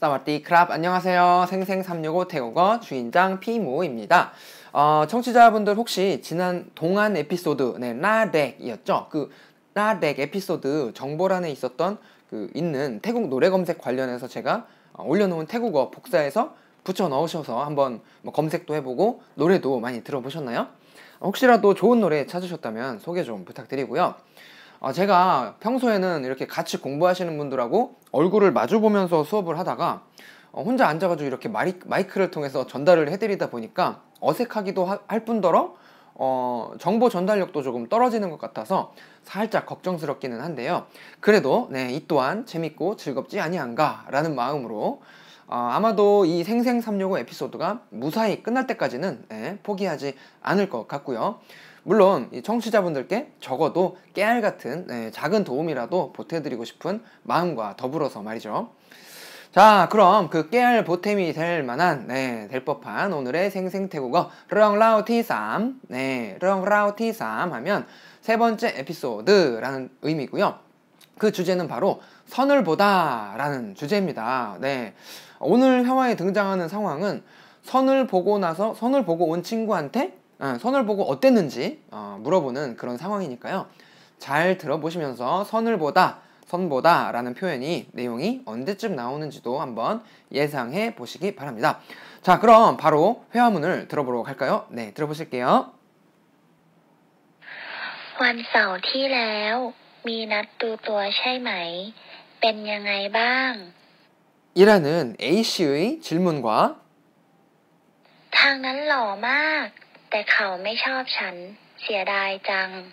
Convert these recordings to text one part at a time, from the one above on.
사와디 크랍 안녕하세요. 생생365 태국어 주인장 피모입니다. 어, 청취자분들 혹시 지난 동안 에피소드 네, 나렉이었죠? 그 라렉 에피소드 정보란에 있었던 그 있는 태국 노래 검색 관련해서 제가 어, 올려놓은 태국어 복사해서 붙여 넣으셔서 한번 뭐 검색도 해보고 노래도 많이 들어보셨나요? 혹시라도 좋은 노래 찾으셨다면 소개 좀 부탁드리고요. 어, 제가 평소에는 이렇게 같이 공부하시는 분들하고 얼굴을 마주보면서 수업을 하다가 어, 혼자 앉아가지고 이렇게 마이, 크를 통해서 전달을 해드리다 보니까 어색하기도 하, 할 뿐더러 어, 정보 전달력도 조금 떨어지는 것 같아서 살짝 걱정스럽기는 한데요. 그래도 네, 이 또한 재밌고 즐겁지 아니한가라는 마음으로 어, 아마도 이 생생삼6호 에피소드가 무사히 끝날 때까지는 네, 포기하지 않을 것 같고요. 물론 이 청취자분들께 적어도 깨알 같은 네, 작은 도움이라도 보태드리고 싶은 마음과 더불어서 말이죠. 자 그럼 그 깨알 보탬이 될 만한 네, 될 법한 오늘의 생생태국어 렁라우티삼 네, 렁라우티삼 하면 세 번째 에피소드라는 의미고요 그 주제는 바로 선을 보다라는 주제입니다 네, 오늘 회화에 등장하는 상황은 선을 보고 나서 선을 보고 온 친구한테 어, 선을 보고 어땠는지 어, 물어보는 그런 상황이니까요 잘 들어보시면서 선을 보다 선보다라는 표현이 내용이 언제쯤 나오는지도 한번 예상해 보시기 바랍니다. 자, 그럼 바로 회화문을 들어보러 갈까요? 네, 들어보실게요. วันเสาร์ที่แล้วมีนัดดูตัวใช่ไหมเป็นยังไงบ้าง? 이라는 A씨의 질문과 ทางนั้นหล่อมากแต่เขาไม่ชอบฉันเสียดายจัง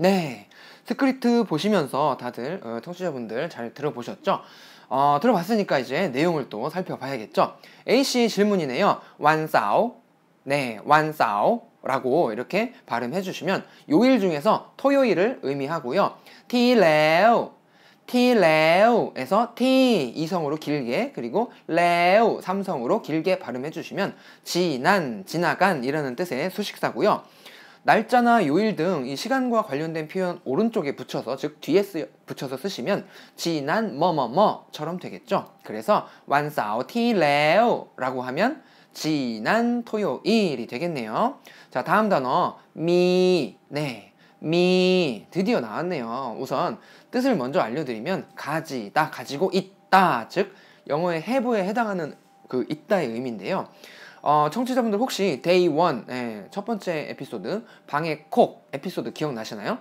네. 스크립트 보시면서 다들 어, 청취자분들 잘 들어보셨죠? 어, 들어봤으니까 이제 내용을 또 살펴봐야겠죠? A씨 질문이네요. 완싸오. 네, 완싸오. 라고 이렇게 발음해 주시면 요일 중에서 토요일을 의미하고요. 티레오. 티레오에서 티 이성으로 길게 그리고 레오 삼성으로 길게 발음해 주시면 지난 지나간 이라는 뜻의 수식사고요. 날짜나 요일 등 이 시간과 관련된 표현 오른쪽에 붙여서 즉 뒤에 쓰, 붙여서 쓰시면 지난 뭐뭐뭐처럼 되겠죠. 그래서 완사오티레오라고 하면 지난 토요일이 되겠네요. 자 다음 단어 미 네. 미 드디어 나왔네요. 우선 뜻을 먼저 알려드리면 가지다 가지고 있다 즉 영어의 해부에 해당하는 그 있다의 의미인데요. 어, 청취자분들 혹시 데이 원첫 예, 번째 에피소드 방의 콕 에피소드 기억나시나요?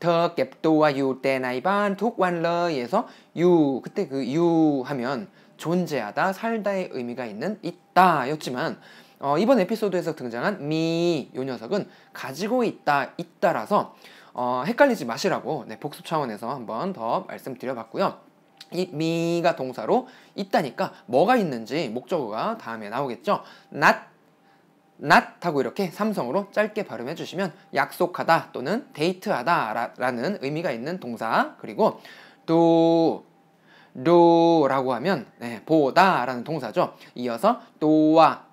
더 갭도와 유때 나이반 톡완러에서 유 그때 그 유 하면 존재하다 살다의 의미가 있는 있다였지만 어, 이번 에피소드에서 등장한 미 요 녀석은 가지고 있다 있다라서 어, 헷갈리지 마시라고 네, 복습 차원에서 한번 더 말씀드려봤고요. 이 미가 동사로 있다니까 뭐가 있는지 목적어가 다음에 나오겠죠. not, not 하고 이렇게 삼성으로 짧게 발음해 주시면 약속하다 또는 데이트하다 라는 의미가 있는 동사 그리고 do, do라고 하면 네, 보다 라는 동사죠. 이어서 do와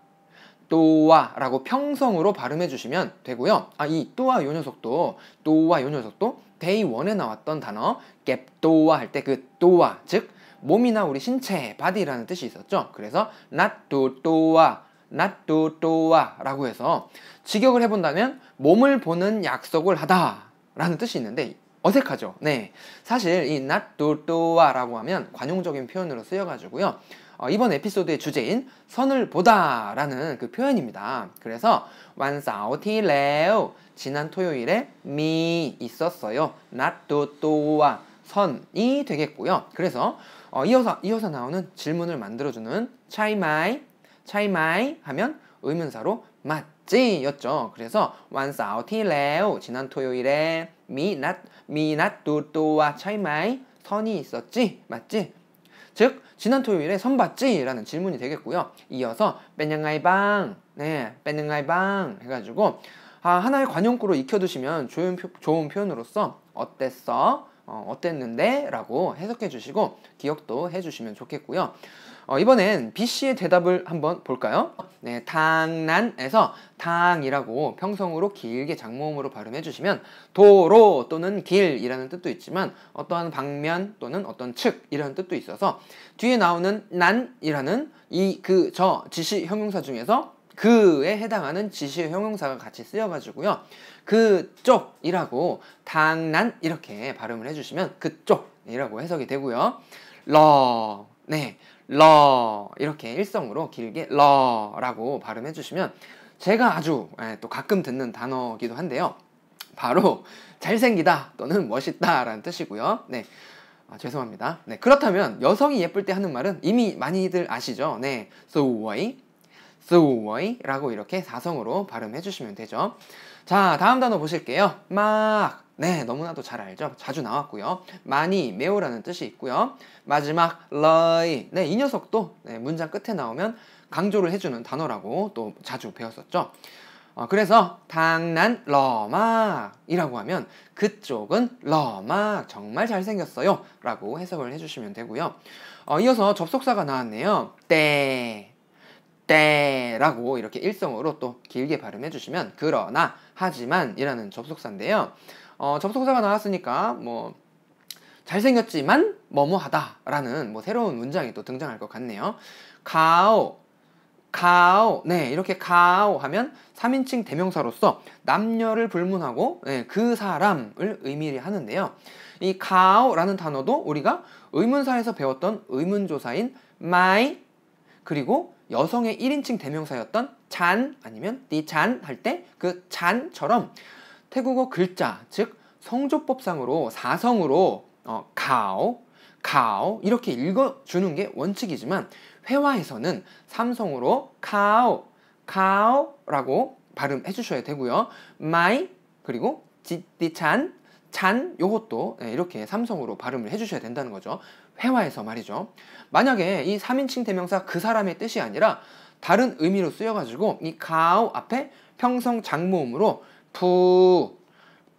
또와라고 평성으로 발음해 주시면 되고요. 아, 이 또와 요 녀석도 또와 요 녀석도 데이 1에 나왔던 단어 갭도와 할 때 그 도와 즉 몸이나 우리 신체, 바디라는 뜻이 있었죠. 그래서 나뚜또와 나뚜또와라고 해서 직역을 해본다면 몸을 보는 약속을 하다라는 뜻이 있는데 어색하죠. 네, 사실 이 나뚜또와라고 하면 관용적인 표현으로 쓰여가지고요. 어, 이번 에피소드의 주제인 선을 보다라는 그 표현입니다. 그래서 완사오티레오 지난 토요일에 미 있었어요. 나또또와 선이 되겠고요. 그래서 어, 이어서 이어서 나오는 질문을 만들어주는 차이마이 차이마이 하면 의문사로 맞지였죠. 그래서 완사오티레오 지난 토요일에 미낫 미낫 또또와 차이마이 선이 있었지 맞지? 즉 지난 토요일에 선 봤지라는 질문이 되겠고요. 이어서 뺀냥아이방 네, 뺀냥아이방 해가지고 아, 하나의 관용구로 익혀두시면 좋은, 표, 좋은 표현으로서 어땠어? 어, 어땠는데? 라고 해석해 주시고 기억도 해 주시면 좋겠고요. 어, 이번엔 B 씨의 대답을 한번 볼까요? 네, 당난에서 당이라고 평성으로 길게 장모음으로 발음해 주시면 도로 또는 길이라는 뜻도 있지만 어떠한 방면 또는 어떤 측이라는 뜻도 있어서 뒤에 나오는 난이라는 이 그 저 지시 형용사 중에서 그에 해당하는 지시 형용사가 같이 쓰여가지고요. 그쪽이라고 당난 이렇게 발음을 해주시면 그쪽이라고 해석이 되고요. 러 네, 러 이렇게 일성으로 길게 러라고 발음해 주시면 제가 아주 예, 또 가끔 듣는 단어기도 한데요. 바로 잘생기다 또는 멋있다라는 뜻이고요. 네. 아, 죄송합니다. 네. 그렇다면 여성이 예쁠 때 하는 말은 이미 많이들 아시죠? 네. So why? 소이라고 이렇게 사성으로 발음해 주시면 되죠. 자, 다음 단어 보실게요. 막. 네, 너무나도 잘 알죠. 자주 나왔고요. 많이, 매우라는 뜻이 있고요. 마지막 러이. 네, 이 녀석도 네, 문장 끝에 나오면 강조를 해주는 단어라고 또 자주 배웠었죠. 어, 그래서 당난 러마이라고 하면 그쪽은 러마 정말 잘생겼어요 라고 해석을 해주시면 되고요 어, 이어서 접속사가 나왔네요 때 때라고 이렇게 일성으로 또 길게 발음해 주시면 그러나 하지만이라는 접속사인데요. 어, 접속사가 나왔으니까 뭐 잘생겼지만 뭐뭐하다라는 뭐 새로운 문장이 또 등장할 것 같네요. 가오 가오 네 이렇게 가오 하면 3인칭 대명사로서 남녀를 불문하고 네, 그 사람을 의미를 하는데요. 이 가오라는 단어도 우리가 의문사에서 배웠던 의문조사인 마이 그리고 여성의 1인칭 대명사였던 잔 아니면 니잔 네 할때 그 잔처럼 태국어 글자 즉 성조법상으로 사성으로 어, 가오 가오 이렇게 읽어주는 게 원칙이지만 회화에서는 삼성으로 가오 가오라고 발음해 주셔야 되고요. 마이 그리고 지디찬 네잔 요것도 예, 이렇게 삼성으로 발음을 해주셔야 된다는 거죠. 회화에서 말이죠. 만약에 이 3인칭 대명사 그 사람의 뜻이 아니라 다른 의미로 쓰여가지고 이 가오 앞에 평성 장모음으로 푸,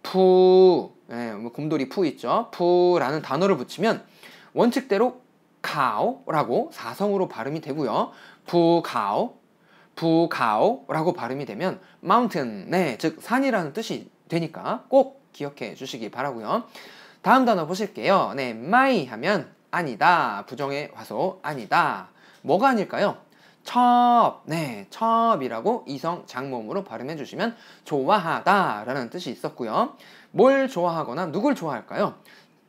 푸, 예, 뭐 곰돌이 푸 있죠. 푸라는 단어를 붙이면 원칙대로 가오라고 사성으로 발음이 되고요. 부가오, 부가오라고 발음이 되면 마운틴, n 네, 즉 산이라는 뜻이 되니까 꼭 기억해 주시기 바라고요. 다음 단어 보실게요. 네, 마이 하면 아니다. 부정의 화소 아니다. 뭐가 아닐까요? 첩, 네, 첩이라고 이성 장모음으로 발음해 주시면 좋아하다 라는 뜻이 있었고요. 뭘 좋아하거나 누굴 좋아할까요?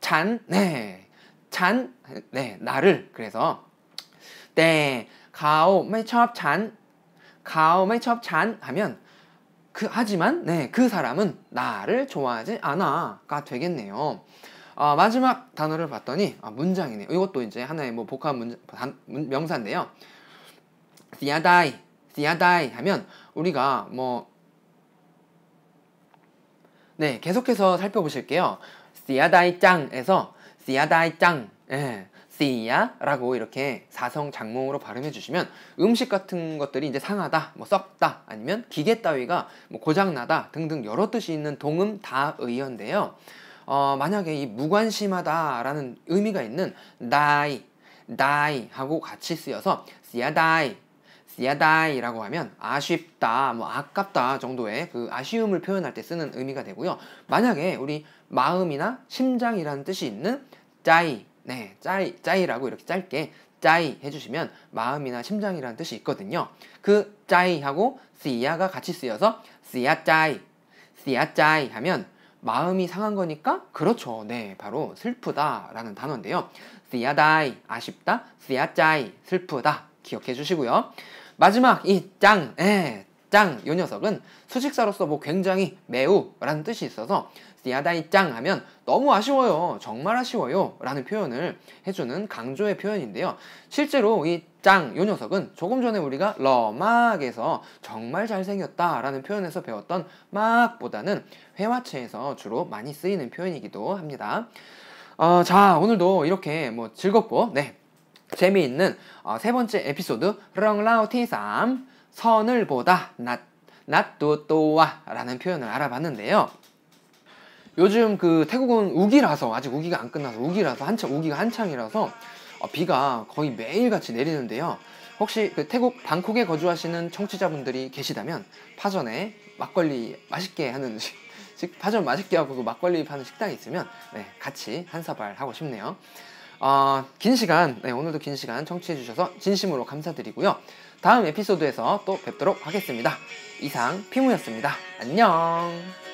잔, 네, 잔, 네, 나를. 그래서, 네, 가오, 메첩 잔, 가오, 메첩잔 하면 그 하지만 네, 그 사람은 나를 좋아하지 않아가 되겠네요. 어, 마지막 단어를 봤더니 아, 문장이네요. 이것도 이제 하나의 뭐 복합 문장, 문, 명사인데요. 디아다이, 디아다이 하면 우리가 뭐 네, 계속해서 살펴보실게요. 디아다이 짱에서 디아다이 짱 예. 씨야라고 이렇게 사성 장몽으로 발음해 주시면 음식 같은 것들이 이제 상하다, 뭐 썩다, 아니면 기계 따위가 뭐 고장나다 등등 여러 뜻이 있는 동음 다의어인데요. 어, 만약에 이 무관심하다라는 의미가 있는 나이나이 하고 같이 쓰여서 씨야다이, 야다이라고 하면 아쉽다, 뭐 아깝다 정도의 그 아쉬움을 표현할 때 쓰는 의미가 되고요. 만약에 우리 마음이나 심장이라는 뜻이 있는 짜이 네, 짜이, 짜이라고 이렇게 짧게 짜이 해주시면 마음이나 심장이라는 뜻이 있거든요. 그 짜이하고 쓰야가 같이 쓰여서 쓰야 짜이, 쓰야 짜이 하면 마음이 상한 거니까 그렇죠. 네, 바로 슬프다라는 단어인데요. 쓰야 다이, 아쉽다, 쓰야 짜이, 슬프다 기억해 주시고요. 마지막 이 짱, 에, 예, 짱요 녀석은 수식사로서 뭐 굉장히 매우 라는 뜻이 있어서 야다이 짱 하면 너무 아쉬워요 정말 아쉬워요 라는 표현을 해주는 강조의 표현인데요 실제로 이 짱 요 녀석은 조금 전에 우리가 러막에서 정말 잘생겼다 라는 표현에서 배웠던 막보다는 회화체에서 주로 많이 쓰이는 표현이기도 합니다 어, 자 오늘도 이렇게 뭐 즐겁고 네 재미있는 어, 세 번째 에피소드 렁라오 티삼 선을 보다 낫, 낮도또와라는 표현을 알아봤는데요. 요즘 그 태국은 우기라서 아직 우기가 안 끝나서 우기라서 한창 우기가 한창이라서 어, 비가 거의 매일같이 내리는데요. 혹시 그 태국 방콕에 거주하시는 청취자분들이 계시다면 파전에 막걸리 맛있게 하는 식, 파전 맛있게 하고 그 막걸리 파는 식당이 있으면 네, 같이 한 사발 하고 싶네요. 어, 긴 시간, 네, 오늘도 긴 시간 청취해주셔서 진심으로 감사드리고요. 다음 에피소드에서 또 뵙도록 하겠습니다. 이상 피무였습니다. 안녕!